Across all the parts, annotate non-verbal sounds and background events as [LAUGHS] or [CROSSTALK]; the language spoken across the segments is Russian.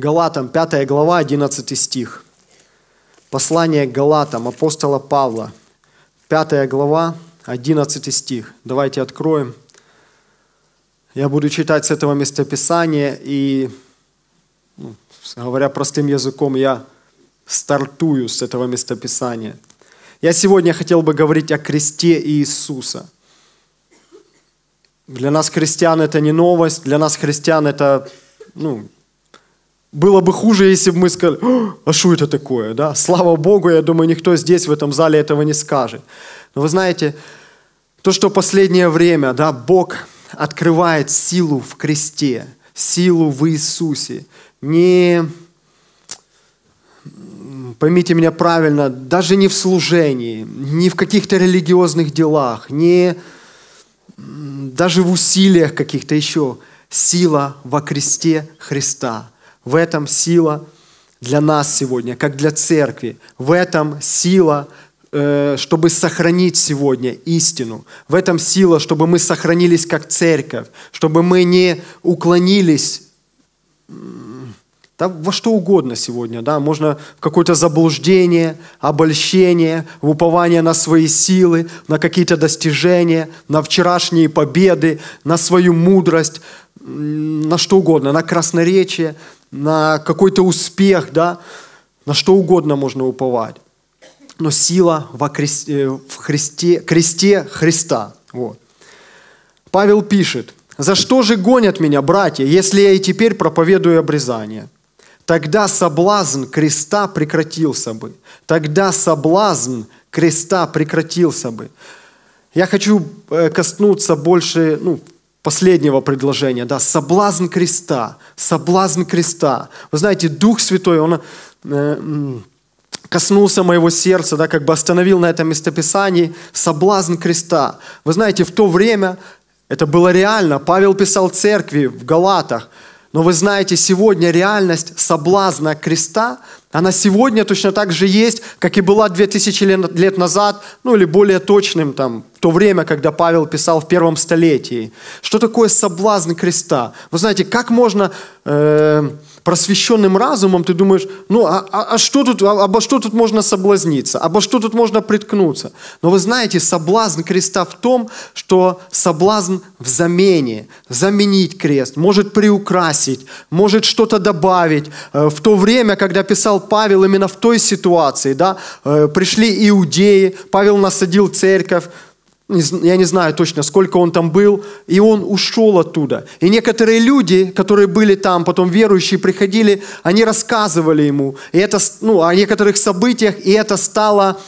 Галатам, 5 глава, 11 стих. Послание к Галатам апостола Павла, 5 глава, 11 стих. Давайте откроем. Я буду читать с этого местописания, и, ну, говоря простым языком, я стартую с этого местописания. Я сегодня хотел бы говорить о кресте Иисуса. Для нас христиан это не новость, для нас христиан это ну, было бы хуже, если бы мы сказали, а что это такое? Да? Слава Богу, я думаю, никто здесь, в этом зале этого не скажет. Но вы знаете, то, что последнее время да, Бог открывает силу в кресте, силу в Иисусе, не, поймите меня правильно, даже не в служении, не в каких-то религиозных делах, не даже в усилиях каких-то еще, сила во кресте Христа – в этом сила для нас сегодня, как для церкви. В этом сила э, чтобы сохранить сегодня истину. В этом сила, чтобы мы сохранились как церковь, чтобы мы не уклонились во что угодно сегодня. Да? Можно в какое-то заблуждение, обольщение, в упование на свои силы, на какие-то достижения, на вчерашние победы, на свою мудрость, на что угодно, на красноречие – на какой-то успех, да, на что угодно можно уповать. Но сила во кресте, э, в Христе, кресте Христа. Вот. Павел пишет, «За что же гонят меня, братья, если я и теперь проповедую обрезание? Тогда соблазн креста прекратился бы. Тогда соблазн креста прекратился бы». Я хочу э, коснуться больше ну, последнего предложения, да, соблазн креста, соблазн креста. Вы знаете, Дух Святой, Он э, коснулся моего сердца, да, как бы остановил на этом местописании соблазн креста. Вы знаете, в то время это было реально. Павел писал церкви в Галатах – но вы знаете, сегодня реальность соблазна креста, она сегодня точно так же есть, как и была 2000 лет назад, ну или более точным, там, в то время, когда Павел писал в первом столетии. Что такое соблазн креста? Вы знаете, как можно э, просвещенным разумом ты думаешь, ну а, а, а что тут, а, обо что тут можно соблазниться, обо что тут можно приткнуться. Но вы знаете, соблазн креста в том, что соблазн в замене, заменить крест, может приукрасить, может что-то добавить. Э, в то время, когда писал Павел, именно в той ситуации, да, э, пришли иудеи, Павел насадил церковь, я не знаю точно, сколько он там был, и он ушел оттуда. И некоторые люди, которые были там, потом верующие приходили, они рассказывали ему и это, ну, о некоторых событиях, и это стало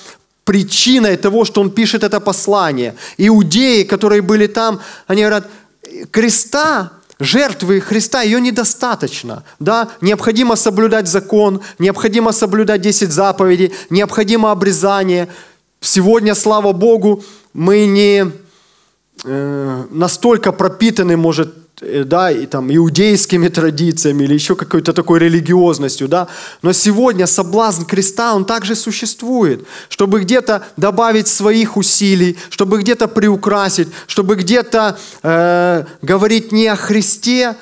причиной того, что он пишет это послание. Иудеи, которые были там, они говорят, креста жертвы Христа, ее недостаточно. Да? Необходимо соблюдать закон, необходимо соблюдать 10 заповедей, необходимо обрезание. Сегодня, слава Богу, мы не э, настолько пропитаны, может, э, да, и там иудейскими традициями или еще какой-то такой религиозностью, да. Но сегодня соблазн креста, он также существует, чтобы где-то добавить своих усилий, чтобы где-то приукрасить, чтобы где-то э, говорить не о Христе,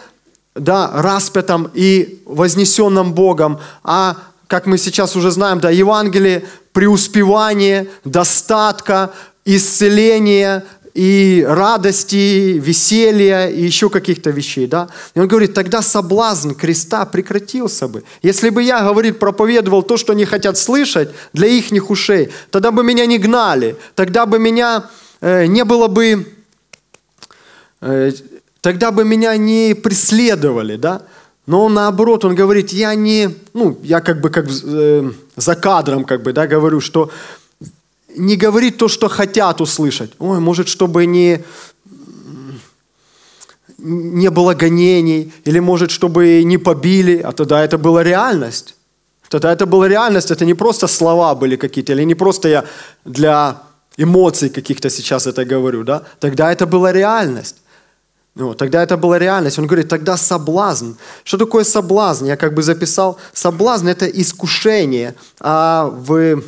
да, распятом и вознесенном Богом, а, как мы сейчас уже знаем, да, Евангелие преуспевание, достатка, исцеления, и радости, веселья, и еще каких-то вещей, да? И он говорит, тогда соблазн креста прекратился бы. Если бы я, говорит, проповедовал то, что они хотят слышать для их ушей, тогда бы меня не гнали, тогда бы меня э, не было бы, э, тогда бы меня не преследовали, да? Но он наоборот, он говорит, я не, ну, я как бы как э, за кадром как бы, да, говорю, что не говорить то, что хотят услышать. Ой, может, чтобы не, не было гонений, или может, чтобы не побили, а тогда это была реальность. Тогда это была реальность, это не просто слова были какие-то, или не просто я для эмоций каких-то сейчас это говорю, да? Тогда это была реальность. Ну, тогда это была реальность. Он говорит, тогда соблазн. Что такое соблазн? Я как бы записал. Соблазн – это искушение. А в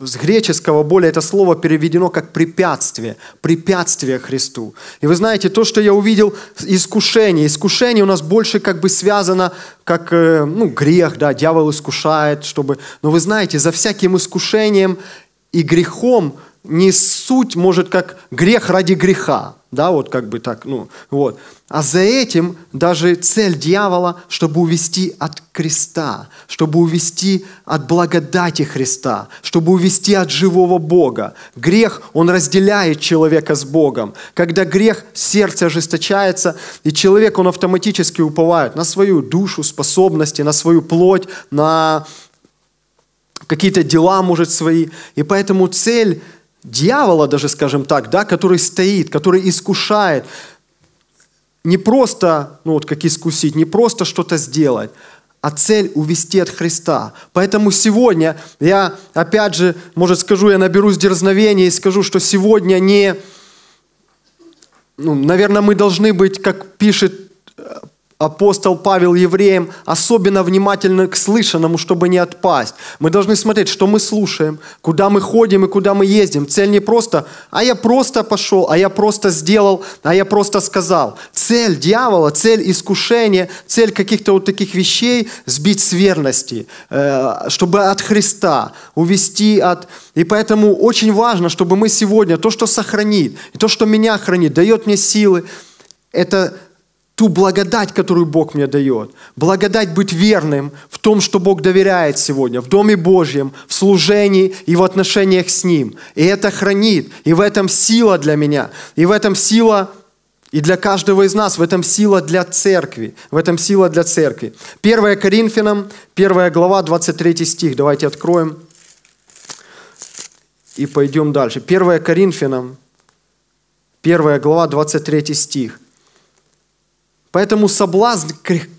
с греческого более это слово переведено как препятствие, препятствие Христу. И вы знаете, то, что я увидел, искушение. Искушение у нас больше как бы связано, как э, ну, грех, да, дьявол искушает, чтобы... Но вы знаете, за всяким искушением и грехом не суть может как грех ради греха. Да, вот как бы так, ну, вот. А за этим даже цель дьявола, чтобы увести от креста, чтобы увести от благодати Христа, чтобы увести от живого Бога. Грех, он разделяет человека с Богом. Когда грех, сердце ожесточается, и человек, он автоматически уповает на свою душу, способности, на свою плоть, на какие-то дела, может, свои. И поэтому цель дьявола даже, скажем так, да, который стоит, который искушает, не просто, ну вот как искусить, не просто что-то сделать, а цель увести от Христа. Поэтому сегодня я, опять же, может, скажу, я наберусь дерзновения и скажу, что сегодня не... Ну, наверное, мы должны быть, как пишет э, апостол Павел евреям особенно внимательно к слышанному, чтобы не отпасть. Мы должны смотреть, что мы слушаем, куда мы ходим и куда мы ездим. Цель не просто «а я просто пошел», «а я просто сделал», «а я просто сказал». Цель дьявола, цель искушения, цель каких-то вот таких вещей – сбить с верности, э, чтобы от Христа увести от… И поэтому очень важно, чтобы мы сегодня то, что сохранит, и то, что меня хранит, дает мне силы, это ту благодать, которую Бог мне дает. Благодать быть верным в том, что Бог доверяет сегодня, в Доме Божьем, в служении и в отношениях с Ним. И это хранит, и в этом сила для меня, и в этом сила и для каждого из нас, в этом сила для церкви, в этом сила для церкви. 1 Коринфянам, 1 глава, 23 стих, давайте откроем и пойдем дальше. 1 Коринфянам, 1 глава, 23 стих – Поэтому соблазн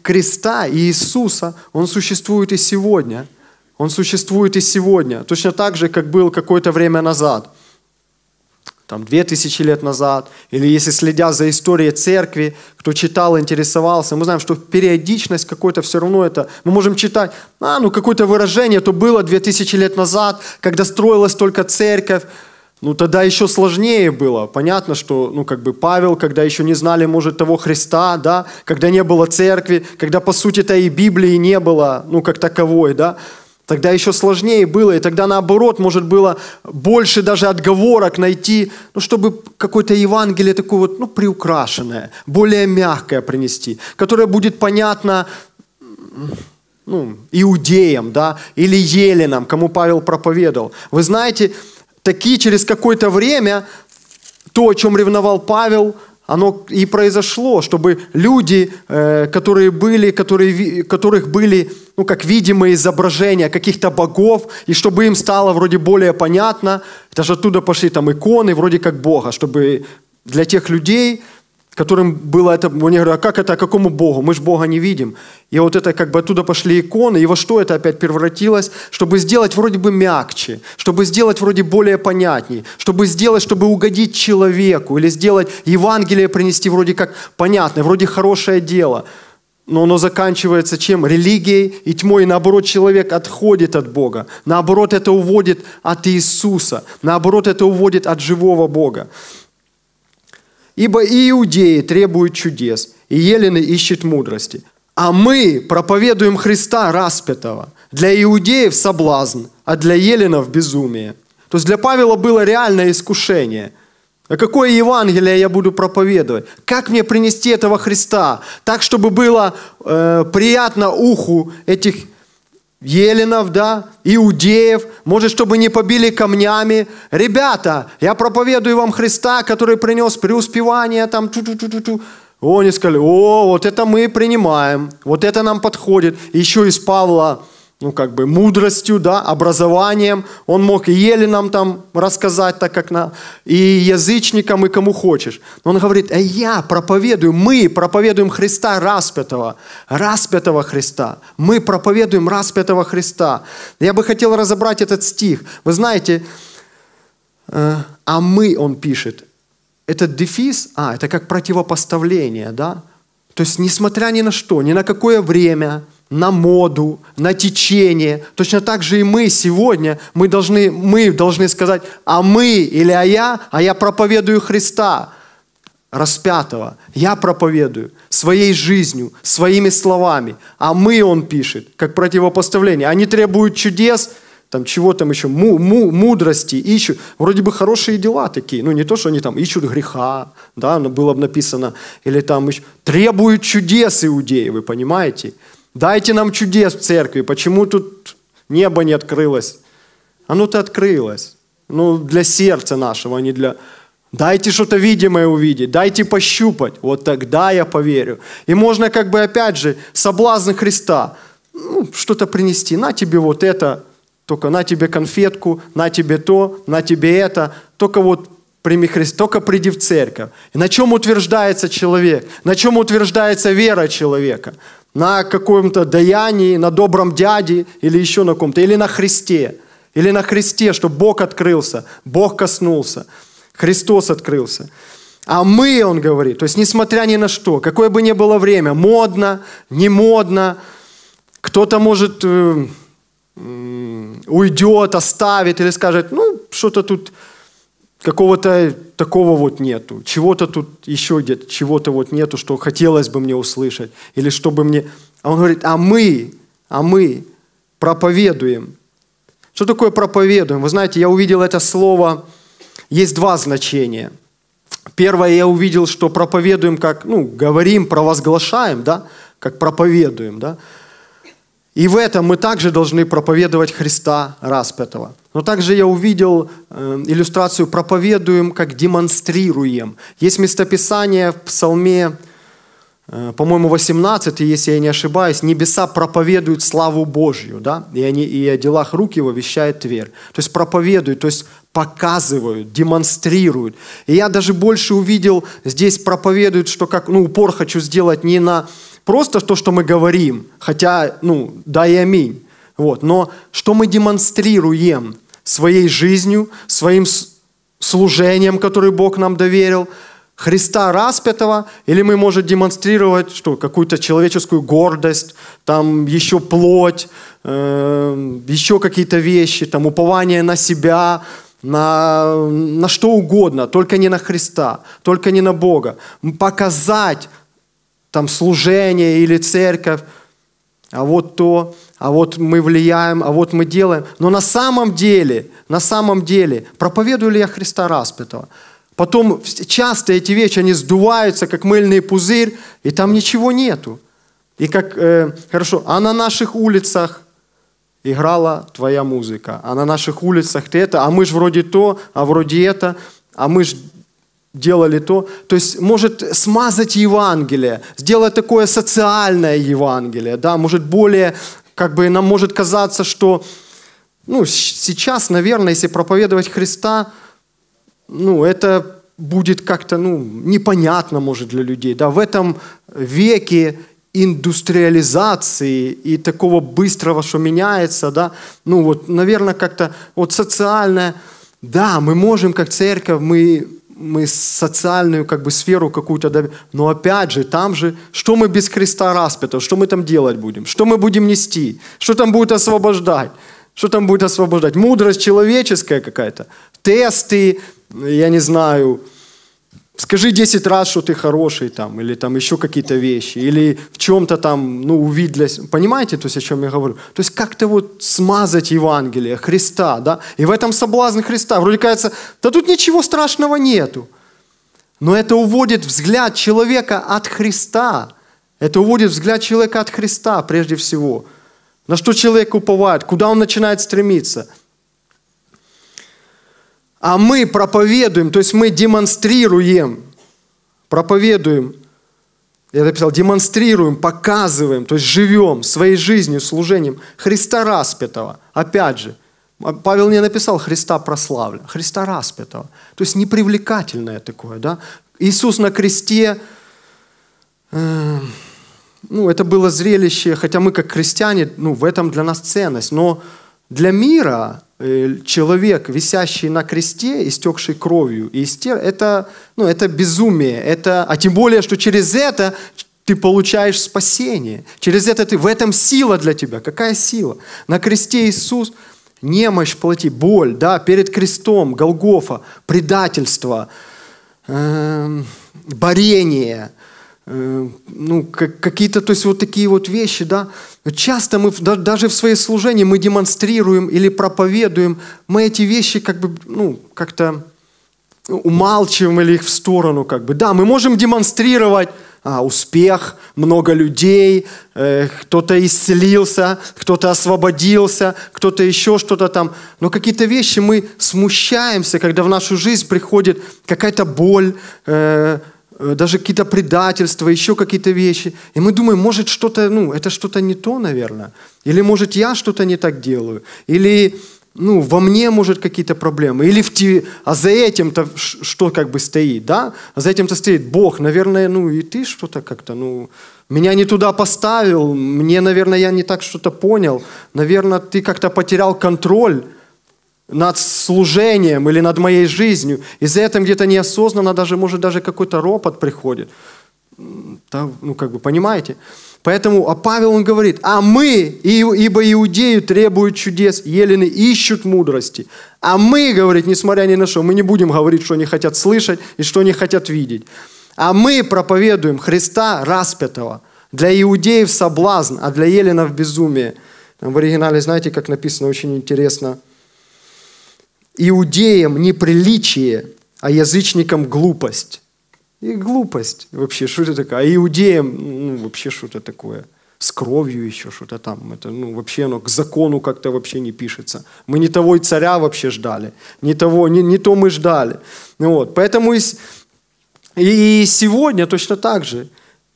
креста и Иисуса, он существует и сегодня. Он существует и сегодня. Точно так же, как был какое-то время назад. Там две тысячи лет назад. Или если следя за историей церкви, кто читал, интересовался, мы знаем, что периодичность какой-то все равно это... Мы можем читать, а, ну какое-то выражение, то было две тысячи лет назад, когда строилась только церковь. Ну тогда еще сложнее было. Понятно, что ну, как бы Павел, когда еще не знали, может, того Христа, да, когда не было церкви, когда, по сути-то, и Библии не было, ну, как таковой, да, тогда еще сложнее было, и тогда, наоборот, может, было больше даже отговорок найти, ну, чтобы какое-то Евангелие такое вот, ну, приукрашенное, более мягкое принести, которое будет понятно, ну, иудеям, да, или еленам, кому Павел проповедовал. Вы знаете, такие через какое-то время то, о чем ревновал Павел, оно и произошло, чтобы люди, э, которые были, которые, которых были, ну, как видимые изображения каких-то богов, и чтобы им стало вроде более понятно, даже оттуда пошли там иконы, вроде как Бога, чтобы для тех людей, которым было это, они говорят, а как это, а какому Богу? Мы же Бога не видим. И вот это как бы оттуда пошли иконы, и во что это опять превратилось? Чтобы сделать вроде бы мягче, чтобы сделать вроде более понятней, чтобы сделать, чтобы угодить человеку, или сделать Евангелие принести вроде как понятное, вроде хорошее дело. Но оно заканчивается чем? Религией и тьмой. И наоборот, человек отходит от Бога. Наоборот, это уводит от Иисуса. Наоборот, это уводит от живого Бога. Ибо и иудеи требуют чудес, и елены ищет мудрости. А мы проповедуем Христа распятого. Для иудеев соблазн, а для еленов безумие. То есть для Павла было реальное искушение. А какое Евангелие я буду проповедовать? Как мне принести этого Христа? Так, чтобы было э, приятно уху этих еленов, да, иудеев, может, чтобы не побили камнями. Ребята, я проповедую вам Христа, который принес преуспевание, там, ту -ту -ту -ту -ту. они сказали, о, вот это мы принимаем, вот это нам подходит. Еще из Павла ну, как бы мудростью, да, образованием. Он мог и еленам там рассказать так, как на, и язычникам, и кому хочешь. Но он говорит, а я проповедую, мы проповедуем Христа распятого, распятого Христа. Мы проповедуем распятого Христа. Я бы хотел разобрать этот стих. Вы знаете, э, а мы, он пишет, этот дефис, а, это как противопоставление, да? То есть, несмотря ни на что, ни на какое время – на моду, на течение. Точно так же и мы сегодня, мы должны, мы должны сказать, а мы или а я, а я проповедую Христа распятого. Я проповедую своей жизнью, своими словами. А мы, он пишет, как противопоставление. Они требуют чудес, там чего там еще, му, му, мудрости ищут. Вроде бы хорошие дела такие. Ну, не то, что они там ищут греха, да, но было бы написано, или там еще. Требуют чудес иудеи, вы понимаете? Дайте нам чудес в церкви. Почему тут небо не открылось? Оно-то открылось. Ну, для сердца нашего, а не для... Дайте что-то видимое увидеть, дайте пощупать. Вот тогда я поверю. И можно как бы опять же соблазн Христа. Ну, что-то принести. На тебе вот это, только на тебе конфетку, на тебе то, на тебе это. Только вот прими Христа, только приди в церковь. И на чем утверждается человек? На чем утверждается вера человека? на каком-то даянии, на добром дяде или еще на ком-то, или на Христе, или на Христе, чтобы Бог открылся, Бог коснулся, Христос открылся. А мы, он говорит, то есть несмотря ни на что, какое бы ни было время, модно, не модно, кто-то может э, э, уйдет, оставит или скажет, ну, что-то тут какого-то такого вот нету, чего-то тут еще где-то, чего-то вот нету, что хотелось бы мне услышать, или чтобы мне... А он говорит, а мы, а мы проповедуем. Что такое проповедуем? Вы знаете, я увидел это слово, есть два значения. Первое, я увидел, что проповедуем как, ну, говорим, провозглашаем, да, как проповедуем, да. И в этом мы также должны проповедовать Христа распятого. Но также я увидел э, иллюстрацию «проповедуем, как демонстрируем». Есть местописание в Псалме, э, по-моему, 18, если я не ошибаюсь, «Небеса проповедуют славу Божью», да? и, они, и о делах рук его вещает тверь. То есть проповедуют, то есть показывают, демонстрируют. И я даже больше увидел, здесь проповедуют, что как, ну, упор хочу сделать не на просто то, что мы говорим, хотя, ну, да и аминь. Вот. Но что мы демонстрируем своей жизнью, своим служением, который Бог нам доверил, Христа распятого, или мы можем демонстрировать что, какую-то человеческую гордость, там еще плоть, э, еще какие-то вещи, там упование на себя, на, на что угодно, только не на Христа, только не на Бога. Показать там служение или церковь, а вот то, а вот мы влияем, а вот мы делаем. Но на самом деле, на самом деле, проповедую ли я Христа распятого? Потом часто эти вещи, они сдуваются, как мыльный пузырь, и там ничего нету. И как, э, хорошо, а на наших улицах играла твоя музыка, а на наших улицах ты это, а мы же вроде то, а вроде это, а мы же делали то. То есть может смазать Евангелие, сделать такое социальное Евангелие, да, может более, как бы нам может казаться, что ну, сейчас, наверное, если проповедовать Христа, ну, это будет как-то ну, непонятно, может, для людей. Да? В этом веке индустриализации и такого быстрого, что меняется, да, ну вот, наверное, как-то вот социальное, да, мы можем как церковь, мы мы социальную как бы сферу какую-то, доб... но опять же, там же, что мы без креста распятого, что мы там делать будем, что мы будем нести, что там будет освобождать, что там будет освобождать, мудрость человеческая какая-то, тесты, я не знаю, скажи 10 раз, что ты хороший там, или там еще какие-то вещи, или в чем-то там, ну, увидь для... себя. Понимаете, то есть, о чем я говорю? То есть, как-то вот смазать Евангелие Христа, да? И в этом соблазн Христа. Вроде кажется, да тут ничего страшного нету. Но это уводит взгляд человека от Христа. Это уводит взгляд человека от Христа прежде всего. На что человек уповает, куда он начинает стремиться – а мы проповедуем, то есть мы демонстрируем, проповедуем, я написал, демонстрируем, показываем, то есть живем своей жизнью, служением Христа распятого. Опять же, а, Павел не написал Христа прославля, Христа распятого. То есть непривлекательное такое, да? Иисус на кресте, э, ну, это было зрелище, хотя мы как христиане, ну, в этом для нас ценность, но для мира э, человек, висящий на кресте, истекший кровью это, ну, это безумие. Это, а тем более, что через это ты получаешь спасение. Через это ты, в этом сила для тебя. Какая сила? На кресте Иисус немощь плоти, боль, да, перед крестом, Голгофа, предательство, э, борение – Э, ну, какие-то, то есть вот такие вот вещи, да. Часто мы даже в своей служении мы демонстрируем или проповедуем, мы эти вещи как бы, ну, как-то умалчиваем или их в сторону как бы. Да, мы можем демонстрировать а, успех, много людей, э, кто-то исцелился, кто-то освободился, кто-то еще что-то там. Но какие-то вещи мы смущаемся, когда в нашу жизнь приходит какая-то боль, э, Э, даже какие-то предательства, еще какие-то вещи. И мы думаем, может, что-то, ну, это что-то не то, наверное. Или, может, я что-то не так делаю. Или, ну, во мне, может, какие-то проблемы. Или в те, а за этим-то что как бы стоит, да? А за этим-то стоит Бог, наверное, ну, и ты что-то как-то, ну, меня не туда поставил, мне, наверное, я не так что-то понял, наверное, ты как-то потерял контроль над служением или над моей жизнью. И за этим где-то неосознанно даже, может, даже какой-то ропот приходит. Да, ну, как бы, понимаете? Поэтому, а Павел, он говорит, а мы, ибо иудею требуют чудес, елены ищут мудрости. А мы, говорит, несмотря ни на что, мы не будем говорить, что они хотят слышать и что они хотят видеть. А мы проповедуем Христа распятого. Для иудеев соблазн, а для еленов безумие. Там в оригинале, знаете, как написано, очень интересно – иудеям неприличие, а язычникам глупость. И глупость вообще, что это такое? А иудеям, ну, вообще что это такое. С кровью еще что-то там. Это, ну, вообще оно к закону как-то вообще не пишется. Мы не того и царя вообще ждали. Не того, не, не то мы ждали. вот. Поэтому и, и сегодня точно так же.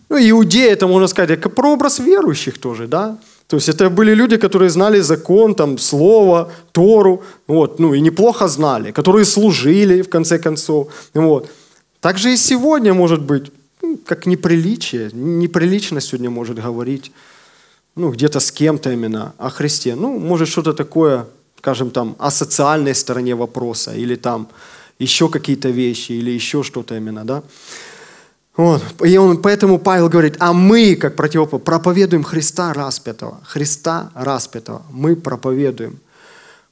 Ну, иудея, это можно сказать, это прообраз верующих тоже, да? То есть это были люди, которые знали закон, там, слово, Тору, ну вот, ну и неплохо знали, которые служили, в конце концов. Вот. Так же и сегодня, может быть, ну, как неприличие, неприлично сегодня может говорить, ну, где-то с кем-то именно о Христе. Ну, может, что-то такое, скажем, там, о социальной стороне вопроса, или там еще какие-то вещи, или еще что-то именно, да. Вот. И он, поэтому Павел говорит, а мы, как противоположно, проповедуем Христа распятого. Христа распятого. Мы проповедуем.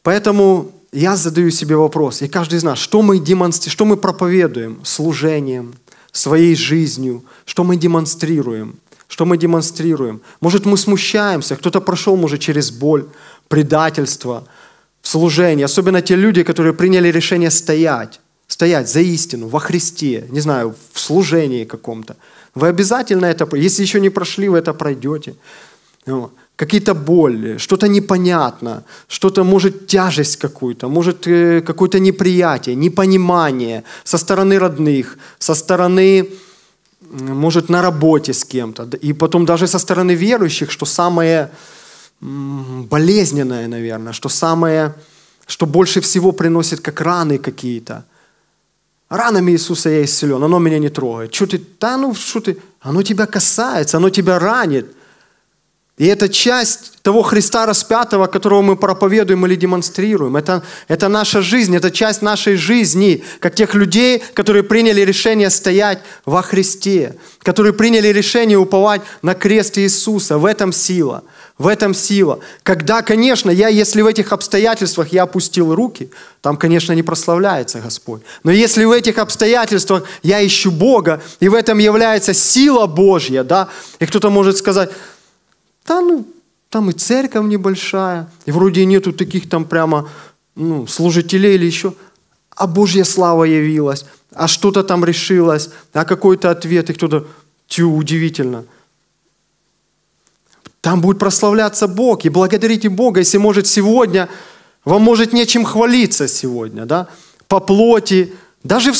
Поэтому я задаю себе вопрос, и каждый из нас, что мы, демонстри... что мы проповедуем служением, своей жизнью, что мы демонстрируем, что мы демонстрируем. Может, мы смущаемся, кто-то прошел, может, через боль, предательство в служении, особенно те люди, которые приняли решение стоять стоять за истину во Христе, не знаю, в служении каком-то. Вы обязательно это, если еще не прошли, вы это пройдете. Ну, какие-то боли, что-то непонятно, что-то, может, тяжесть какую-то, может, э, какое-то неприятие, непонимание со стороны родных, со стороны, может, на работе с кем-то, и потом даже со стороны верующих, что самое болезненное, наверное, что самое, что больше всего приносит как раны какие-то, Ранами Иисуса я исцелен, оно меня не трогает. Что ты, да ну, что ты, оно тебя касается, оно тебя ранит. И это часть того Христа распятого, которого мы проповедуем или демонстрируем. Это, это наша жизнь, это часть нашей жизни, как тех людей, которые приняли решение стоять во Христе, которые приняли решение уповать на крест Иисуса. В этом сила. В этом сила. Когда, конечно, я, если в этих обстоятельствах я опустил руки, там, конечно, не прославляется Господь. Но если в этих обстоятельствах я ищу Бога, и в этом является сила Божья, да, и кто-то может сказать, да, ну, там и церковь небольшая, и вроде нету таких там прямо ну, служителей или еще, а Божья слава явилась, а что-то там решилось, а какой-то ответ, и кто-то, тю, удивительно – там будет прославляться Бог и благодарите Бога, если может сегодня, вам может нечем хвалиться сегодня, да, по плоти, даже в,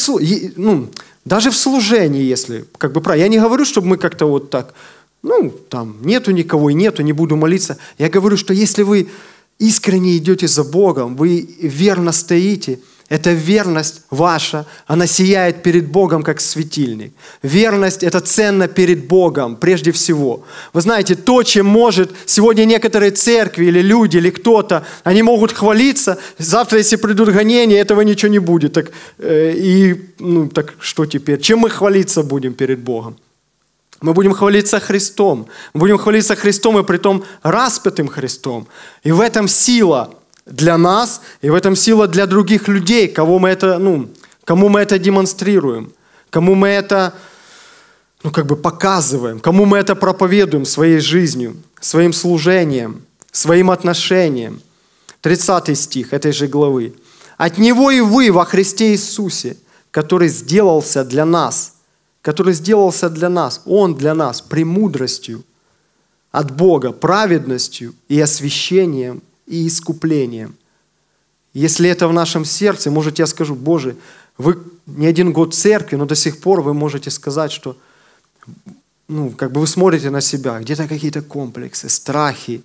ну, даже в служении, если, как бы, я не говорю, чтобы мы как-то вот так, ну, там, нету никого и нету, не буду молиться. Я говорю, что если вы искренне идете за Богом, вы верно стоите – это верность ваша, она сияет перед Богом, как светильник. Верность – это ценно перед Богом, прежде всего. Вы знаете, то, чем может сегодня некоторые церкви или люди, или кто-то, они могут хвалиться, завтра, если придут гонения, этого ничего не будет. Так, э, и, ну, так что теперь? Чем мы хвалиться будем перед Богом? Мы будем хвалиться Христом. Мы будем хвалиться Христом и притом распятым Христом. И в этом сила – для нас, и в этом сила для других людей, кого мы это, ну, кому мы это демонстрируем, кому мы это ну, как бы показываем, кому мы это проповедуем своей жизнью, своим служением, своим отношением. 30 стих этой же главы. «От Него и вы во Христе Иисусе, который сделался для нас, который сделался для нас, Он для нас премудростью от Бога, праведностью и освящением – и искуплением. Если это в нашем сердце, может, я скажу, Боже, вы не один год в церкви, но до сих пор вы можете сказать, что ну, как бы вы смотрите на себя, где-то какие-то комплексы, страхи,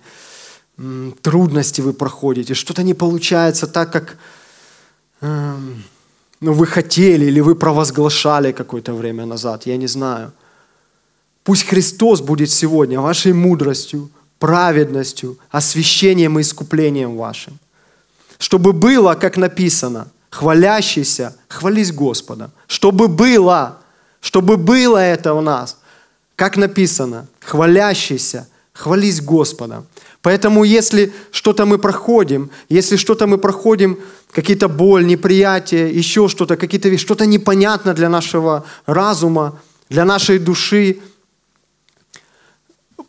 трудности вы проходите, что-то не получается так, как э, ну, вы хотели или вы провозглашали какое-то время назад, я не знаю. Пусть Христос будет сегодня вашей мудростью, праведностью, освящением и искуплением вашим. Чтобы было, как написано, хвалящийся, хвались Господа. Чтобы было, чтобы было это у нас, как написано, хвалящийся, хвались Господа. Поэтому если что-то мы проходим, если что-то мы проходим, какие-то боль, неприятие, еще что-то, какие-то вещи, что-то непонятно для нашего разума, для нашей души,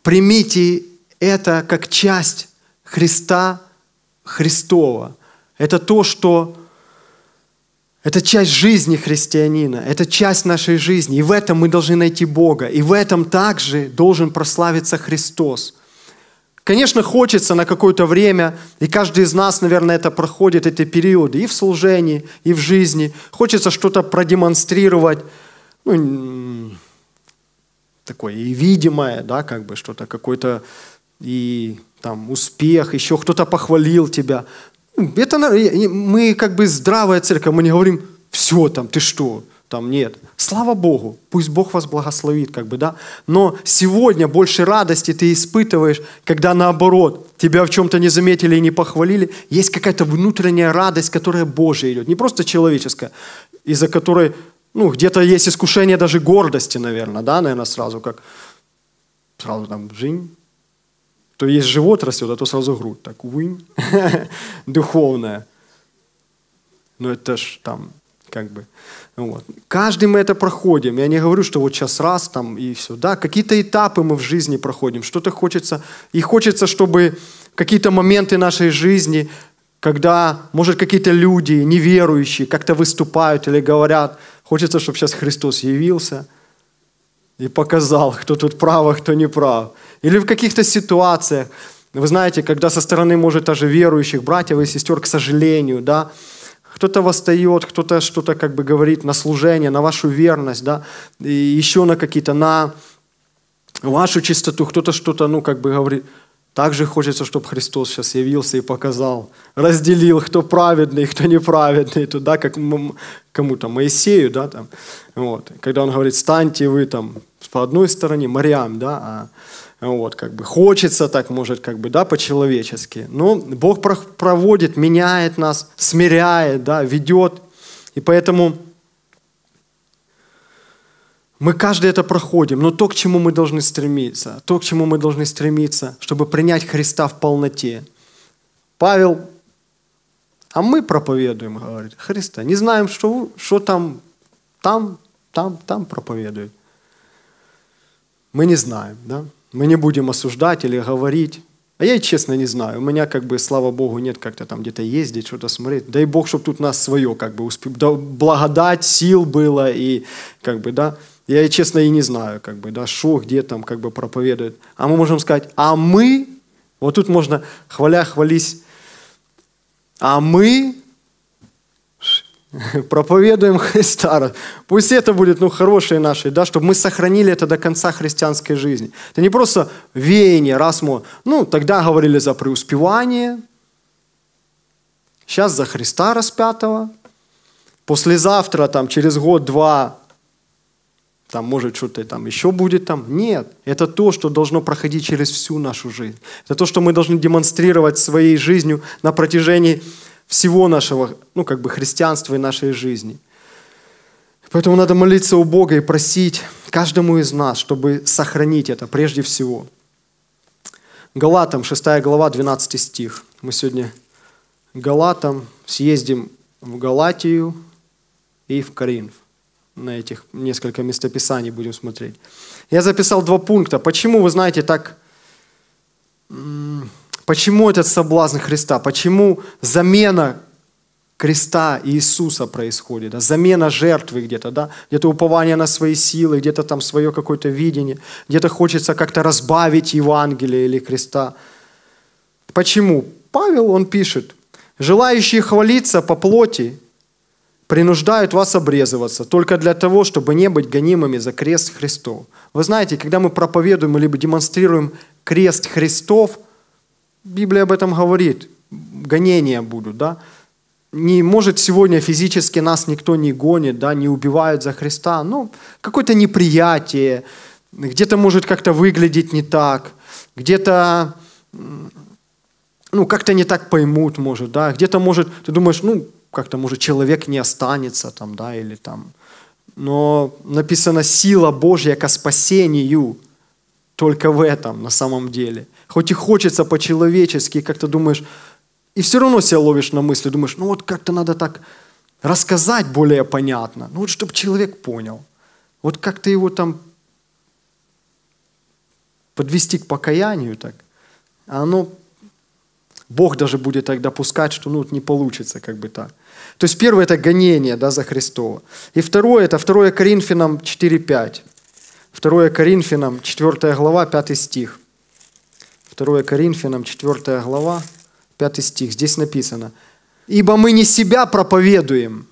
примите это как часть Христа Христова. Это то, что это часть жизни христианина, это часть нашей жизни. И в этом мы должны найти Бога. И в этом также должен прославиться Христос. Конечно, хочется на какое-то время, и каждый из нас, наверное, это проходит, эти периоды, и в служении, и в жизни. Хочется что-то продемонстрировать, ну, такое и видимое, да, как бы что-то, какой-то и там успех, еще кто-то похвалил тебя. Это мы как бы здравая церковь, мы не говорим, все там, ты что, там нет. Слава Богу, пусть Бог вас благословит, как бы, да. Но сегодня больше радости ты испытываешь, когда наоборот, тебя в чем-то не заметили и не похвалили. Есть какая-то внутренняя радость, которая Божья идет, не просто человеческая, из-за которой, ну, где-то есть искушение даже гордости, наверное, да, наверное, сразу как, сразу там, жизнь, то есть живот растет, а то сразу грудь. Так, уинь, [LAUGHS] духовная. Но ну, это ж там, как бы. Вот. Каждый мы это проходим. Я не говорю, что вот сейчас раз там и все. Да, какие-то этапы мы в жизни проходим. Что-то хочется. И хочется, чтобы какие-то моменты нашей жизни, когда, может, какие-то люди неверующие как-то выступают или говорят, хочется, чтобы сейчас Христос явился – и показал, кто тут прав, а кто не прав. Или в каких-то ситуациях, вы знаете, когда со стороны, может, даже верующих братьев и сестер, к сожалению, да, кто-то восстает, кто-то что-то как бы говорит на служение, на вашу верность, да, и еще на какие-то, на вашу чистоту, кто-то что-то, ну, как бы говорит, также хочется, чтобы Христос сейчас явился и показал, разделил, кто праведный, кто неправедный, туда, как кому-то, Моисею, да, там, вот, когда он говорит, станьте вы там по одной стороне, морям, да, а, вот, как бы хочется так, может, как бы, да, по-человечески, но Бог проводит, меняет нас, смиряет, да, ведет, и поэтому мы каждый это проходим, но то, к чему мы должны стремиться, то, к чему мы должны стремиться, чтобы принять Христа в полноте. Павел, а мы проповедуем, говорит, Христа. Не знаем, что, что там, там, там, там проповедует. Мы не знаем, да? Мы не будем осуждать или говорить. А я, честно, не знаю. У меня, как бы, слава Богу, нет как-то там где-то ездить, что-то смотреть. Дай Бог, чтобы тут нас свое, как бы, успе... да, благодать, сил было и, как бы, да, я, честно, и не знаю, как бы, да, что, где там, как бы проповедует. А мы можем сказать, а мы, вот тут можно хваля, хвались, а мы [LAUGHS] проповедуем Христа. Пусть это будет, ну, хорошее наше, да, чтобы мы сохранили это до конца христианской жизни. Это не просто веяние, раз мы, ну, тогда говорили за преуспевание, сейчас за Христа распятого, послезавтра, там, через год-два там, может, что-то там еще будет там. Нет, это то, что должно проходить через всю нашу жизнь. Это то, что мы должны демонстрировать своей жизнью на протяжении всего нашего, ну, как бы христианства и нашей жизни. Поэтому надо молиться у Бога и просить каждому из нас, чтобы сохранить это прежде всего. Галатам, 6 глава, 12 стих. Мы сегодня Галатам съездим в Галатию и в Коринф на этих несколько местописаний будем смотреть. Я записал два пункта. Почему, вы знаете, так... Почему этот соблазн Христа? Почему замена креста Иисуса происходит, да, замена жертвы где-то, да, где-то упование на свои силы, где-то там свое какое-то видение, где-то хочется как-то разбавить Евангелие или креста. Почему? Павел, он пишет, желающие хвалиться по плоти принуждают вас обрезываться только для того, чтобы не быть гонимыми за крест Христов. Вы знаете, когда мы проповедуем или демонстрируем крест Христов, Библия об этом говорит, гонения будут, да? Не может сегодня физически нас никто не гонит, да, не убивают за Христа, но какое-то неприятие, где-то может как-то выглядеть не так, где-то ну, как-то не так поймут, может, да, где-то может, ты думаешь, ну, как то уже человек не останется, там, да, или там. Но написано сила Божья ко спасению только в этом на самом деле. Хоть и хочется по-человечески, как-то думаешь, и все равно себя ловишь на мысли, думаешь, ну вот как-то надо так рассказать более понятно, ну вот чтобы человек понял. Вот как-то его там подвести к покаянию так, а оно Бог даже будет так допускать, что ну, не получится как бы так. То есть первое – это гонение да, за Христова. И второе – это 2 Коринфянам 4.5. 2 Коринфянам 4 глава 5 стих. 2 Коринфянам 4 глава 5 стих. Здесь написано. «Ибо мы не себя проповедуем,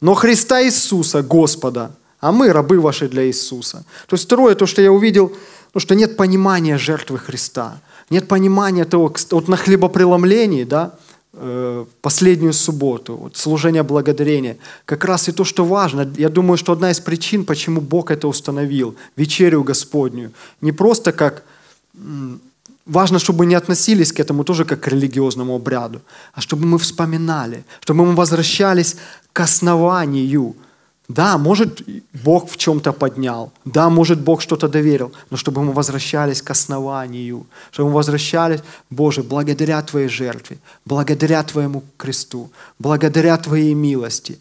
но Христа Иисуса, Господа, а мы рабы ваши для Иисуса». То есть второе, то, что я увидел, ну, что нет понимания жертвы Христа. Нет понимания того, вот на хлебопреломлении, да, э, последнюю субботу, вот, служение благодарения. Как раз и то, что важно. Я думаю, что одна из причин, почему Бог это установил, вечерю Господнюю. Не просто как... Важно, чтобы не относились к этому тоже как к религиозному обряду, а чтобы мы вспоминали, чтобы мы возвращались к основанию – да, может, Бог в чем-то поднял. Да, может, Бог что-то доверил. Но чтобы мы возвращались к основанию. Чтобы мы возвращались, Боже, благодаря Твоей жертве, благодаря Твоему кресту, благодаря Твоей милости.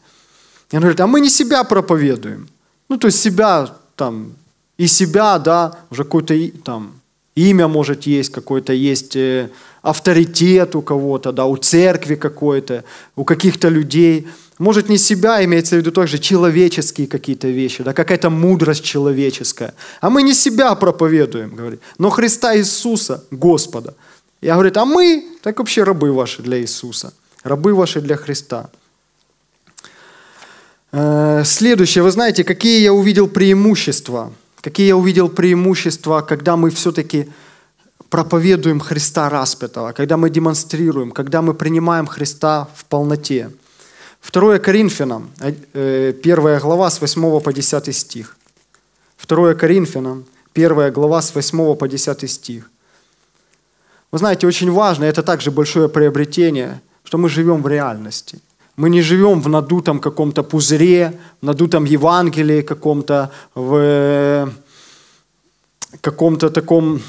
И он говорит, а мы не себя проповедуем. Ну, то есть себя там, и себя, да, уже какое-то там имя может есть, какое-то есть э, авторитет у кого-то, да, у церкви какой-то, у каких-то людей – может, не себя, имеется в виду тоже человеческие какие-то вещи, да, какая-то мудрость человеческая. А мы не себя проповедуем, говорит, но Христа Иисуса, Господа. Я говорю, а мы, так вообще рабы ваши для Иисуса, рабы ваши для Христа. Э, следующее, вы знаете, какие я увидел преимущества, какие я увидел преимущества, когда мы все-таки проповедуем Христа распятого, когда мы демонстрируем, когда мы принимаем Христа в полноте – 2 Коринфянам, 1 э, глава с 8 по 10 стих. 2 Коринфянам, 1 глава с 8 по 10 стих. Вы знаете, очень важно, это также большое приобретение, что мы живем в реальности. Мы не живем в надутом каком-то пузыре, в надутом Евангелии каком-то, в э, каком-то таком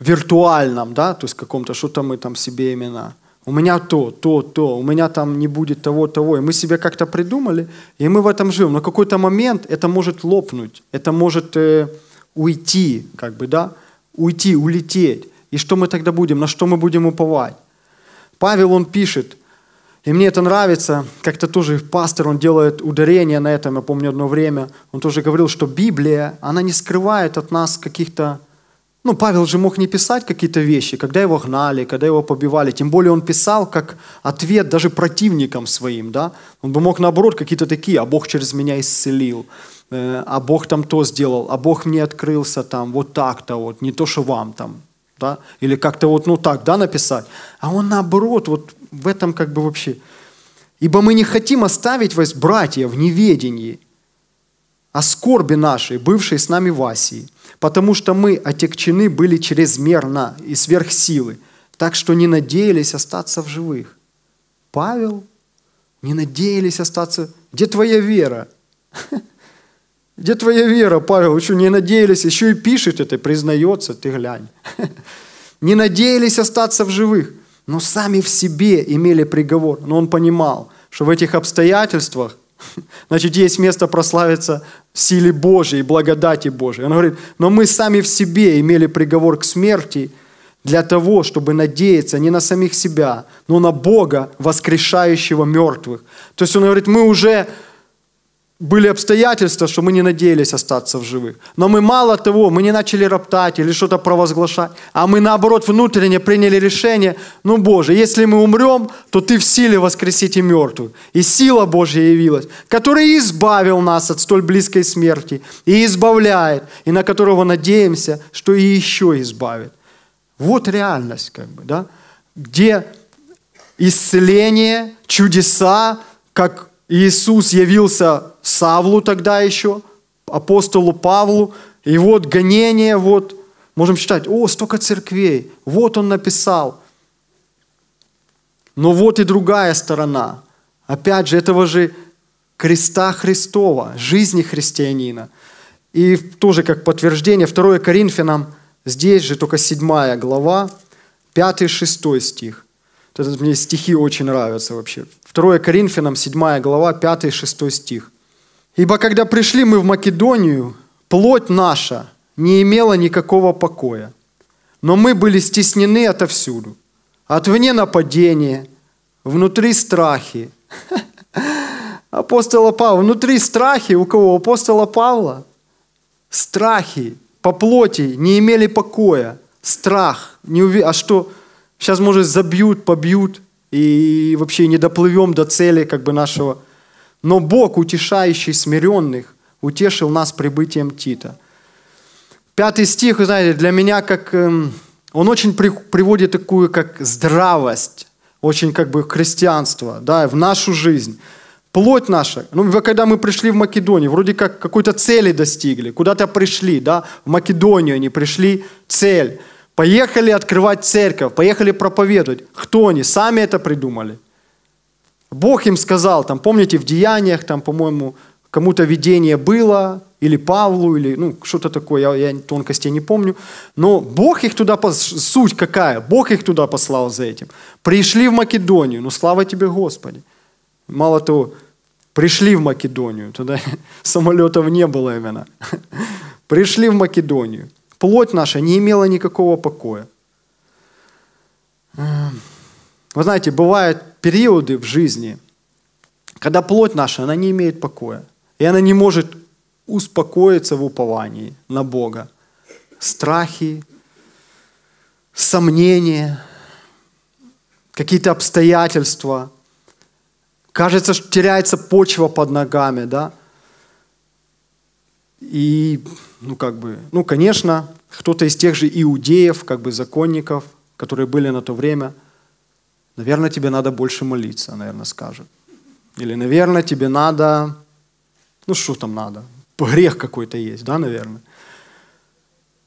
виртуальном, да, то есть каком-то, что-то мы там себе имена – у меня то, то, то, у меня там не будет того, того. И мы себе как-то придумали, и мы в этом живем. Но какой-то момент это может лопнуть, это может э, уйти, как бы, да, уйти, улететь. И что мы тогда будем, на что мы будем уповать? Павел, он пишет, и мне это нравится, как-то тоже пастор, он делает ударение на этом, я помню одно время, он тоже говорил, что Библия, она не скрывает от нас каких-то ну, Павел же мог не писать какие-то вещи, когда его гнали, когда его побивали. Тем более он писал как ответ даже противникам своим, да. Он бы мог, наоборот, какие-то такие, а Бог через меня исцелил, э, а Бог там то сделал, а Бог мне открылся там вот так-то вот, не то, что вам там, да. Или как-то вот, ну, так, да, написать. А он, наоборот, вот в этом как бы вообще... Ибо мы не хотим оставить вас, братья, в неведении – о скорби нашей, бывшей с нами в Асии, потому что мы отекчены были чрезмерно и сверх силы, так что не надеялись остаться в живых. Павел, не надеялись остаться. Где твоя вера? [LAUGHS] Где твоя вера, Павел? Еще не надеялись? Еще и пишет это, признается, ты глянь. [LAUGHS] Не надеялись остаться в живых, но сами в себе имели приговор. Но он понимал, что в этих обстоятельствах Значит, есть место прославиться в силе Божьей, благодати Божьей. Он говорит, но мы сами в себе имели приговор к смерти для того, чтобы надеяться не на самих себя, но на Бога, воскрешающего мертвых. То есть он говорит, мы уже были обстоятельства, что мы не надеялись остаться в живых. Но мы мало того, мы не начали роптать или что-то провозглашать, а мы наоборот внутренне приняли решение, ну Боже, если мы умрем, то Ты в силе воскресите мертвых. И сила Божья явилась, которая избавил нас от столь близкой смерти и избавляет, и на которого надеемся, что и еще избавит. Вот реальность, как бы, да, где исцеление, чудеса, как Иисус явился Савлу тогда еще, апостолу Павлу. И вот гонение, вот, можем читать, о, столько церквей, вот он написал. Но вот и другая сторона. Опять же, этого же креста Христова, жизни христианина. И тоже как подтверждение 2 Коринфянам, здесь же только 7 глава, 5-6 стих. Вот мне стихи очень нравятся вообще. 2 Коринфянам, 7 глава, 5-6 стих. Ибо когда пришли мы в Македонию, плоть наша не имела никакого покоя, но мы были стеснены отовсюду. от вне нападения, внутри страхи. [LAUGHS] Апостола Павла. Внутри страхи у кого? Апостола Павла. Страхи по плоти не имели покоя. Страх. Не уви... А что? Сейчас, может, забьют, побьют, и вообще не доплывем до цели как бы нашего но Бог, утешающий смиренных, утешил нас прибытием Тита. Пятый стих, вы знаете, для меня как... Эм, он очень приводит такую как здравость, очень как бы христианство, да, в нашу жизнь. Плоть наша, ну, когда мы пришли в Македонию, вроде как какой-то цели достигли, куда-то пришли, да, в Македонию они пришли, цель. Поехали открывать церковь, поехали проповедовать. Кто они? Сами это придумали. Бог им сказал, там, помните, в Деяниях, там, по-моему, кому-то видение было, или Павлу, или ну, что-то такое, я, я тонкостей не помню. Но Бог их туда, пос... суть какая? Бог их туда послал за этим. Пришли в Македонию, ну слава тебе, Господи. Мало того, пришли в Македонию, тогда [LAUGHS] самолетов не было именно. [LAUGHS] Пришли в Македонию. Плоть наша не имела никакого покоя. Эм. Вы знаете, бывают периоды в жизни, когда плоть наша, она не имеет покоя. И она не может успокоиться в уповании на Бога. Страхи, сомнения, какие-то обстоятельства. Кажется, что теряется почва под ногами, да? И, ну, как бы, ну, конечно, кто-то из тех же иудеев, как бы законников, которые были на то время – Наверное, тебе надо больше молиться, наверное, скажет. Или, наверное, тебе надо, ну что там надо, грех какой-то есть, да, наверное.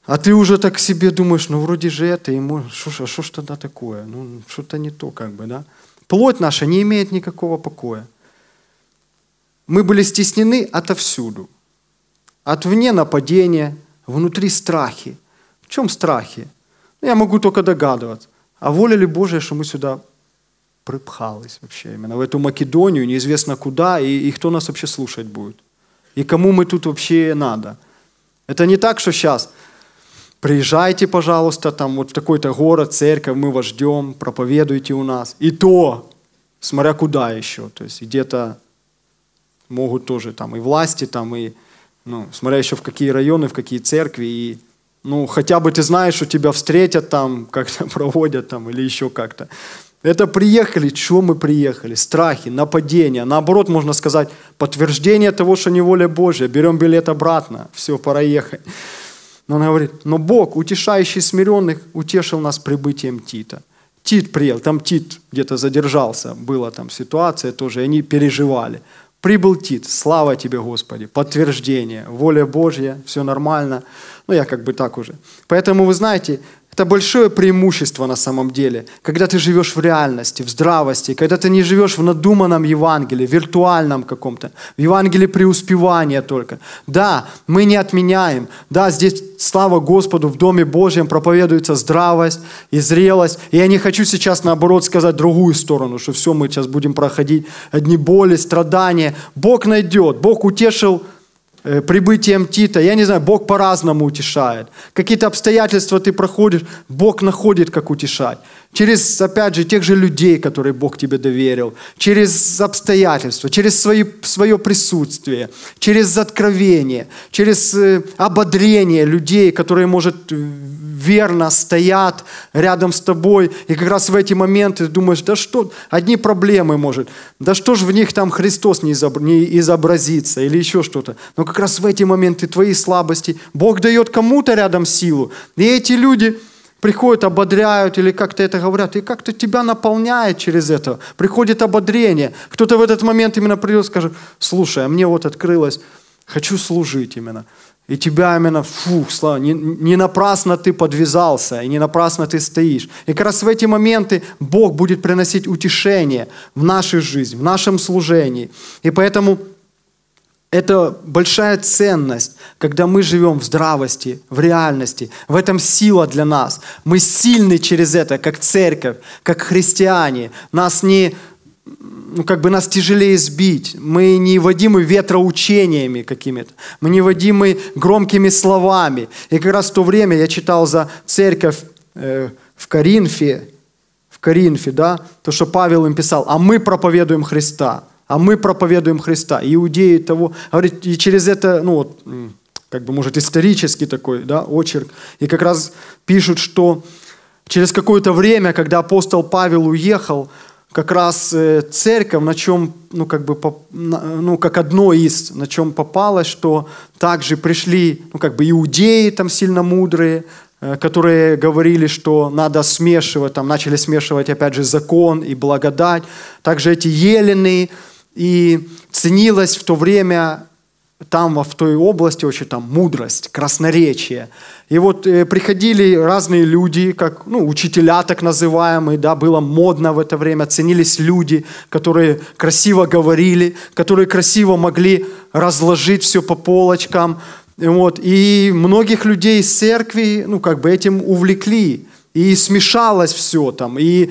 А ты уже так себе думаешь, ну вроде же это ему, а что ж тогда такое? Ну, что-то не то как бы, да. Плоть наша не имеет никакого покоя. Мы были стеснены отовсюду. Отвне нападения, внутри страхи. В чем страхи? Ну, я могу только догадываться. А воля ли Божья, что мы сюда припхалось вообще именно в эту Македонию, неизвестно куда, и, и кто нас вообще слушать будет. И кому мы тут вообще надо. Это не так, что сейчас приезжайте, пожалуйста, там вот в такой-то город, церковь, мы вас ждем, проповедуйте у нас. И то, смотря куда еще, то есть где-то могут тоже там и власти, там и, ну, смотря еще в какие районы, в какие церкви, и, ну, хотя бы ты знаешь, что тебя встретят там, [LAUGHS] как-то проводят там или еще как-то. Это приехали, чего мы приехали? Страхи, нападения. Наоборот, можно сказать, подтверждение того, что не воля Божья. Берем билет обратно, все, пора ехать. Но он говорит, но Бог, утешающий смиренных, утешил нас прибытием Тита. Тит приел, там Тит где-то задержался, была там ситуация тоже, они переживали. Прибыл Тит, слава тебе, Господи, подтверждение, воля Божья, все нормально. Ну, я как бы так уже. Поэтому, вы знаете, это большое преимущество на самом деле, когда ты живешь в реальности, в здравости, когда ты не живешь в надуманном Евангелии, виртуальном каком-то, в Евангелии преуспевания только. Да, мы не отменяем, да, здесь слава Господу, в Доме Божьем проповедуется здравость и зрелость. И я не хочу сейчас, наоборот, сказать другую сторону, что все, мы сейчас будем проходить одни боли, страдания. Бог найдет, Бог утешил Э, прибытием Тита. Я не знаю, Бог по-разному утешает. Какие-то обстоятельства ты проходишь, Бог находит, как утешать через, опять же, тех же людей, которые Бог тебе доверил, через обстоятельства, через свои, свое присутствие, через откровение, через э, ободрение людей, которые, может, верно стоят рядом с тобой, и как раз в эти моменты думаешь, да что, одни проблемы, может, да что ж в них там Христос не, не изобразится или еще что-то. Но как раз в эти моменты твои слабости Бог дает кому-то рядом силу, и эти люди – приходят, ободряют или как-то это говорят, и как-то тебя наполняет через это. Приходит ободрение. Кто-то в этот момент именно придет и скажет, слушай, а мне вот открылось, хочу служить именно. И тебя именно, фух, слава, не, не напрасно ты подвязался, и не напрасно ты стоишь. И как раз в эти моменты Бог будет приносить утешение в нашей жизни в нашем служении. И поэтому это большая ценность, когда мы живем в здравости, в реальности. В этом сила для нас. Мы сильны через это, как церковь, как христиане. Нас не ну, как бы нас тяжелее сбить. Мы не водимы ветроучениями какими-то. Мы не водимы громкими словами. И как раз в то время я читал за церковь э, в Коринфе, в Коринфе, да, то, что Павел им писал, а мы проповедуем Христа а мы проповедуем Христа, иудеи того. Говорит, и через это, ну вот, как бы, может, исторический такой, да, очерк. И как раз пишут, что через какое-то время, когда апостол Павел уехал, как раз э, церковь, на чем, ну, как бы, ну, как одно из, на чем попалось, что также пришли, ну, как бы, иудеи там сильно мудрые, э, которые говорили, что надо смешивать, там начали смешивать, опять же, закон и благодать. Также эти елены, и ценилась в то время там, в той области, вообще там мудрость, красноречие. И вот э, приходили разные люди, как ну, учителя так называемые, да, было модно в это время, ценились люди, которые красиво говорили, которые красиво могли разложить все по полочкам. И вот, и многих людей из церкви, ну, как бы этим увлекли. И смешалось все там, и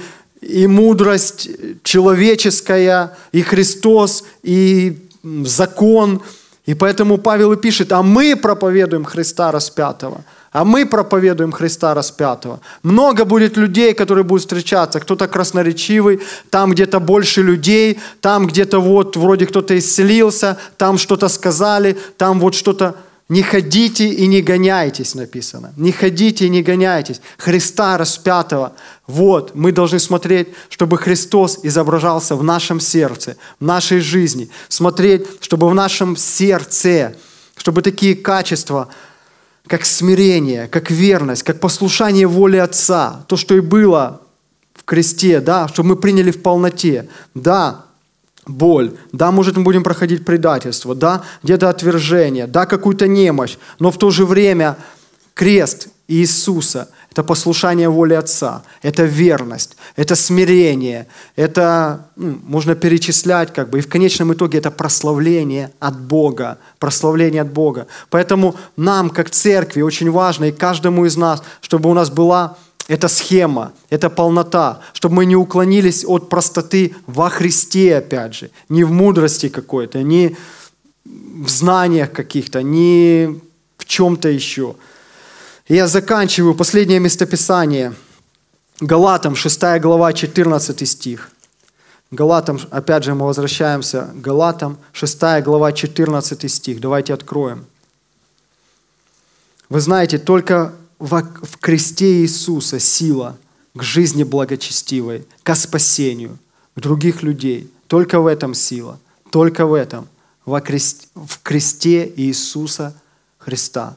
и мудрость человеческая, и Христос, и закон. И поэтому Павел и пишет, а мы проповедуем Христа распятого. А мы проповедуем Христа распятого. Много будет людей, которые будут встречаться. Кто-то красноречивый, там где-то больше людей, там где-то вот вроде кто-то исцелился, там что-то сказали, там вот что-то... Не ходите и не гоняйтесь, написано. Не ходите и не гоняйтесь. Христа распятого. Вот, мы должны смотреть, чтобы Христос изображался в нашем сердце, в нашей жизни. Смотреть, чтобы в нашем сердце, чтобы такие качества, как смирение, как верность, как послушание воли Отца, то, что и было в кресте, да, что мы приняли в полноте. Да, боль, да, может, мы будем проходить предательство, да, где-то отвержение, да, какую-то немощь, но в то же время крест Иисуса – это послушание воли Отца, это верность, это смирение, это ну, можно перечислять как бы, и в конечном итоге это прославление от Бога, прославление от Бога. Поэтому нам, как церкви, очень важно и каждому из нас, чтобы у нас была это схема, это полнота, чтобы мы не уклонились от простоты во Христе, опять же, не в мудрости какой-то, не в знаниях каких-то, не в чем-то еще. Я заканчиваю последнее местописание. Галатам, 6 глава, 14 стих. Галатам, опять же, мы возвращаемся к Галатам, 6 глава, 14 стих. Давайте откроем. Вы знаете, только в кресте Иисуса сила к жизни благочестивой, к спасению, других людей. Только в этом сила, только в этом, во крест, в кресте Иисуса Христа.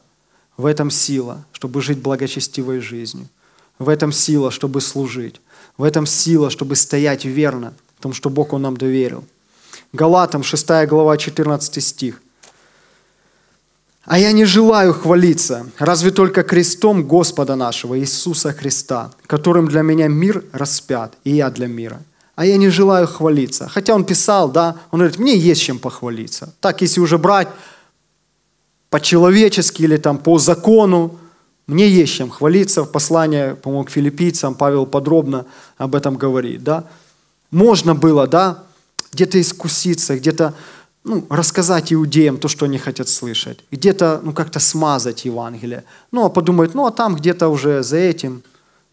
В этом сила, чтобы жить благочестивой жизнью. В этом сила, чтобы служить. В этом сила, чтобы стоять верно в том, что Бог Он нам доверил. Галатам 6 глава 14 стих. А я не желаю хвалиться, разве только крестом Господа нашего Иисуса Христа, которым для меня мир распят, и я для мира. А я не желаю хвалиться. Хотя он писал, да, он говорит, мне есть чем похвалиться. Так, если уже брать по-человечески или там по закону, мне есть чем хвалиться. В послании, по-моему, к филиппийцам Павел подробно об этом говорит, да. Можно было, да, где-то искуситься, где-то ну, рассказать иудеям то, что они хотят слышать, где-то ну, как-то смазать Евангелие. Ну, а подумать, ну, а там где-то уже за этим,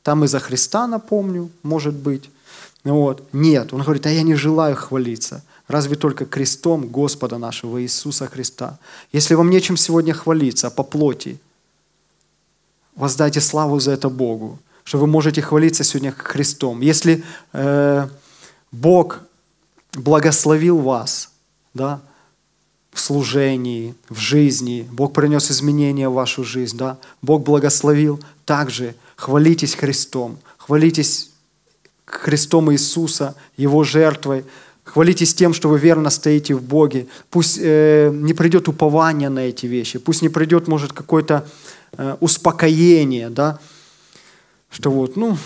там и за Христа напомню, может быть. Вот. Нет, он говорит, а я не желаю хвалиться, разве только крестом Господа нашего Иисуса Христа. Если вам нечем сегодня хвалиться по плоти, воздайте славу за это Богу, что вы можете хвалиться сегодня Христом. Если э, Бог благословил вас – да, в служении, в жизни. Бог принес изменения в вашу жизнь, да. Бог благословил. Также хвалитесь Христом, хвалитесь Христом Иисуса, Его жертвой, Хвалитесь тем, что вы верно стоите в Боге. Пусть э, не придет упование на эти вещи, пусть не придет, может, какое-то э, успокоение, да, что вот, ну,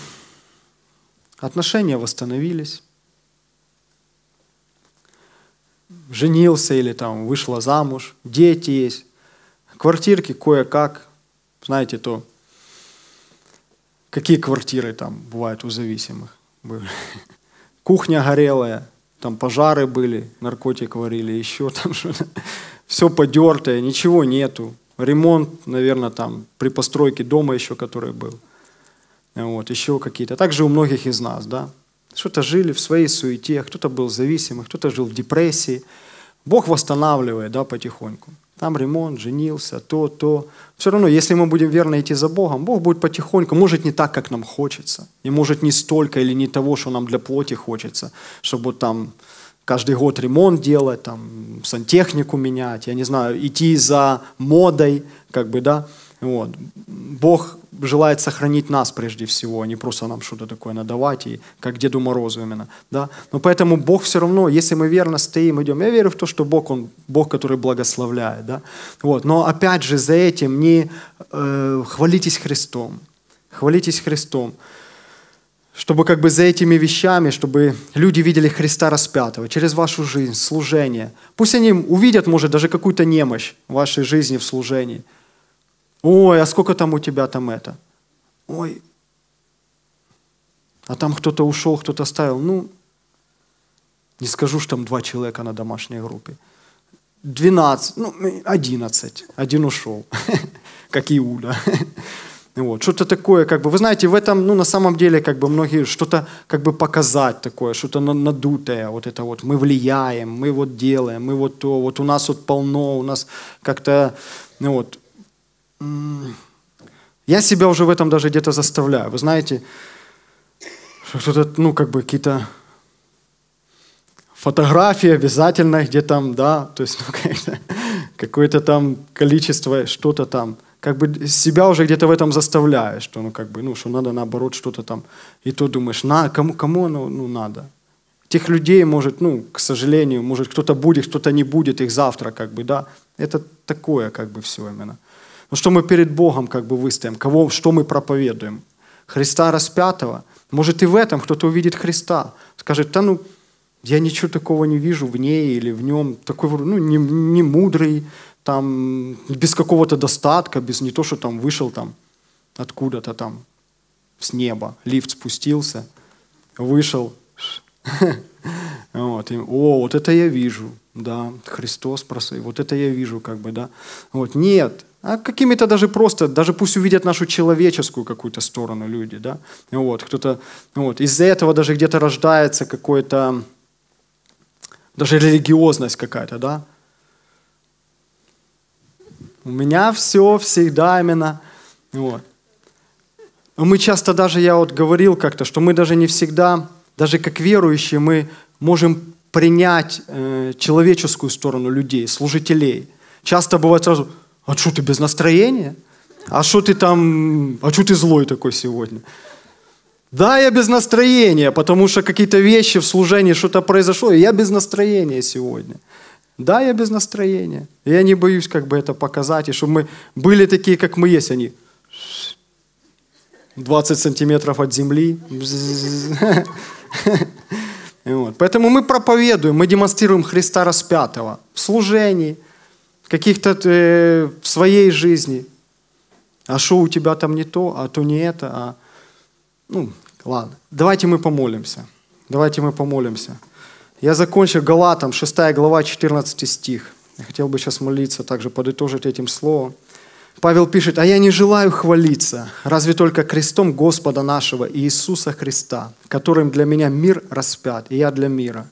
отношения восстановились, женился или там вышла замуж, дети есть, квартирки кое-как, знаете, то какие квартиры там бывают у зависимых [LAUGHS] Кухня горелая, там пожары были, наркотик варили, еще [LAUGHS] там что-то. Все подертое, ничего нету. Ремонт, наверное, там при постройке дома еще, который был. Вот, еще какие-то. Также у многих из нас, да. Что-то жили в своей суете, а кто-то был зависимый, а кто-то жил в депрессии. Бог восстанавливает да, потихоньку. Там ремонт, женился, то, то. Все равно, если мы будем верно идти за Богом, Бог будет потихоньку, может, не так, как нам хочется. И может, не столько или не того, что нам для плоти хочется, чтобы там каждый год ремонт делать, там, сантехнику менять, я не знаю, идти за модой, как бы, да. Вот. Бог желает сохранить нас прежде всего, а не просто нам что-то такое надавать, и как Деду Морозу именно. Да? Но поэтому Бог все равно, если мы верно стоим, идем. Я верю в то, что Бог, Он Бог, который благословляет. Да? Вот. Но опять же за этим не э, хвалитесь Христом. Хвалитесь Христом чтобы как бы за этими вещами, чтобы люди видели Христа распятого через вашу жизнь, служение. Пусть они увидят, может, даже какую-то немощь в вашей жизни в служении – Ой, а сколько там у тебя там это? Ой, а там кто-то ушел, кто-то оставил. Ну, не скажу, что там два человека на домашней группе. Двенадцать, ну, одиннадцать, Один ушел, [LAUGHS] как Иуда. [LAUGHS] Вот, что-то такое, как бы, вы знаете, в этом, ну, на самом деле, как бы, многие, что-то, как бы, показать такое, что-то надутое, вот это вот, мы влияем, мы вот делаем, мы вот то, вот у нас вот полно, у нас как-то, ну, вот, я себя уже в этом даже где-то заставляю. Вы знаете, что-то, ну, как бы какие-то фотографии обязательно, где там, да, то есть ну, [LAUGHS] какое-то, там количество, что-то там. Как бы себя уже где-то в этом заставляешь, что, ну, как бы, ну, что надо наоборот что-то там. И то думаешь, на, кому, кому оно ну, надо? Тех людей, может, ну, к сожалению, может, кто-то будет, кто-то не будет их завтра, как бы, да. Это такое, как бы, все именно. Ну что мы перед Богом как бы выставим, Кого, что мы проповедуем? Христа распятого? Может и в этом кто-то увидит Христа. Скажет, да ну, я ничего такого не вижу в ней или в нем. Такой, ну, не, не мудрый, там, без какого-то достатка, без не то, что там вышел там откуда-то там с неба, лифт спустился, вышел, [LAUGHS] вот, и, о, вот это я вижу, да, Христос просил, вот это я вижу, как бы, да. Вот, нет, а какими-то даже просто, даже пусть увидят нашу человеческую какую-то сторону люди, да, вот, кто-то, вот, из-за этого даже где-то рождается какой-то, даже религиозность какая-то, да. У меня все всегда именно, вот. Мы часто даже, я вот говорил как-то, что мы даже не всегда, даже как верующие, мы можем принять э, человеческую сторону людей, служителей. Часто бывает сразу, а что ты без настроения? А что ты там, а что ты злой такой сегодня? Да, я без настроения, потому что какие-то вещи в служении, что-то произошло, и я без настроения сегодня. Да, я без настроения. Я не боюсь как бы это показать, и чтобы мы были такие, как мы есть, они 20 сантиметров от земли. [LAUGHS] Вот. Поэтому мы проповедуем, мы демонстрируем Христа распятого в служении, каких-то э, в своей жизни. А что у тебя там не то, а то не это, а... Ну, ладно. Давайте мы помолимся. Давайте мы помолимся. Я закончил Галатам, 6 глава, 14 стих. Я хотел бы сейчас молиться, также подытожить этим словом. Павел пишет, «А я не желаю хвалиться, разве только крестом Господа нашего Иисуса Христа, которым для меня мир распят, и я для мира».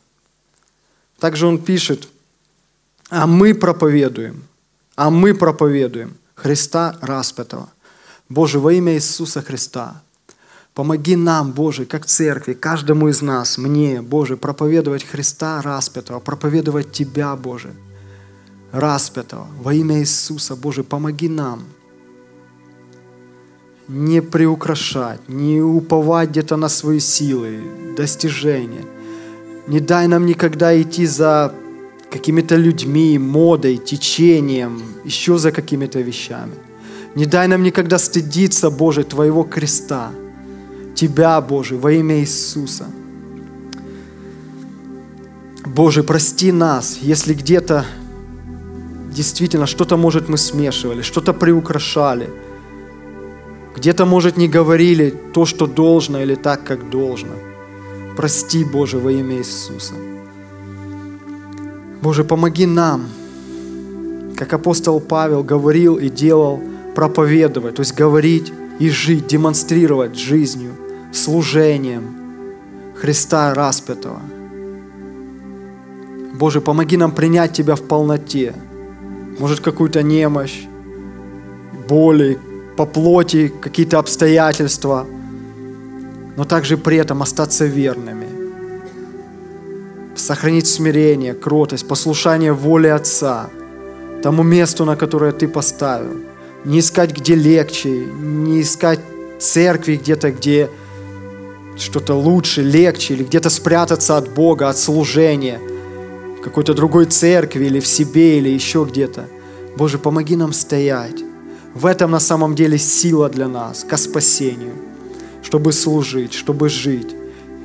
Также он пишет, а мы проповедуем, а мы проповедуем Христа распятого. Боже, во имя Иисуса Христа, помоги нам, Боже, как церкви, каждому из нас, мне, Боже, проповедовать Христа распятого, проповедовать Тебя, Боже, распятого. Во имя Иисуса, Боже, помоги нам не приукрашать, не уповать где-то на свои силы, достижения. Не дай нам никогда идти за какими-то людьми, модой, течением, еще за какими-то вещами. Не дай нам никогда стыдиться, Боже, Твоего креста, Тебя, Боже, во имя Иисуса. Боже, прости нас, если где-то действительно что-то, может, мы смешивали, что-то приукрашали, где-то, может, не говорили то, что должно или так, как должно. Прости, Боже, во имя Иисуса. Боже, помоги нам, как апостол Павел говорил и делал, проповедовать, то есть говорить и жить, демонстрировать жизнью, служением Христа распятого. Боже, помоги нам принять Тебя в полноте. Может, какую-то немощь, боли, по плоти какие-то обстоятельства, но также при этом остаться верными сохранить смирение, кротость, послушание воли Отца, тому месту, на которое Ты поставил. Не искать, где легче, не искать церкви где-то, где что-то лучше, легче, или где-то спрятаться от Бога, от служения, какой-то другой церкви, или в себе, или еще где-то. Боже, помоги нам стоять. В этом на самом деле сила для нас, ко спасению, чтобы служить, чтобы жить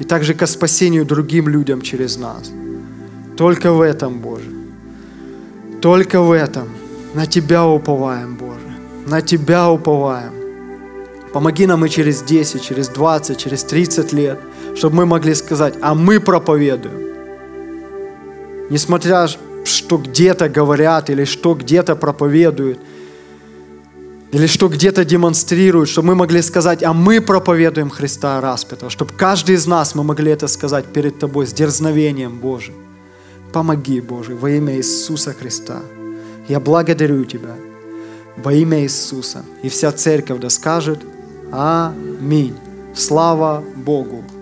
и также к спасению другим людям через нас. Только в этом, Боже. Только в этом. На Тебя уповаем, Боже. На Тебя уповаем. Помоги нам и через 10, через 20, через 30 лет, чтобы мы могли сказать, а мы проповедуем. Несмотря, что где-то говорят или что где-то проповедуют – или что где-то демонстрируют, что мы могли сказать, а мы проповедуем Христа распятого, чтобы каждый из нас мы могли это сказать перед Тобой с дерзновением Божьим. Помоги, Боже, во имя Иисуса Христа. Я благодарю Тебя во имя Иисуса. И вся церковь да скажет Аминь. Слава Богу!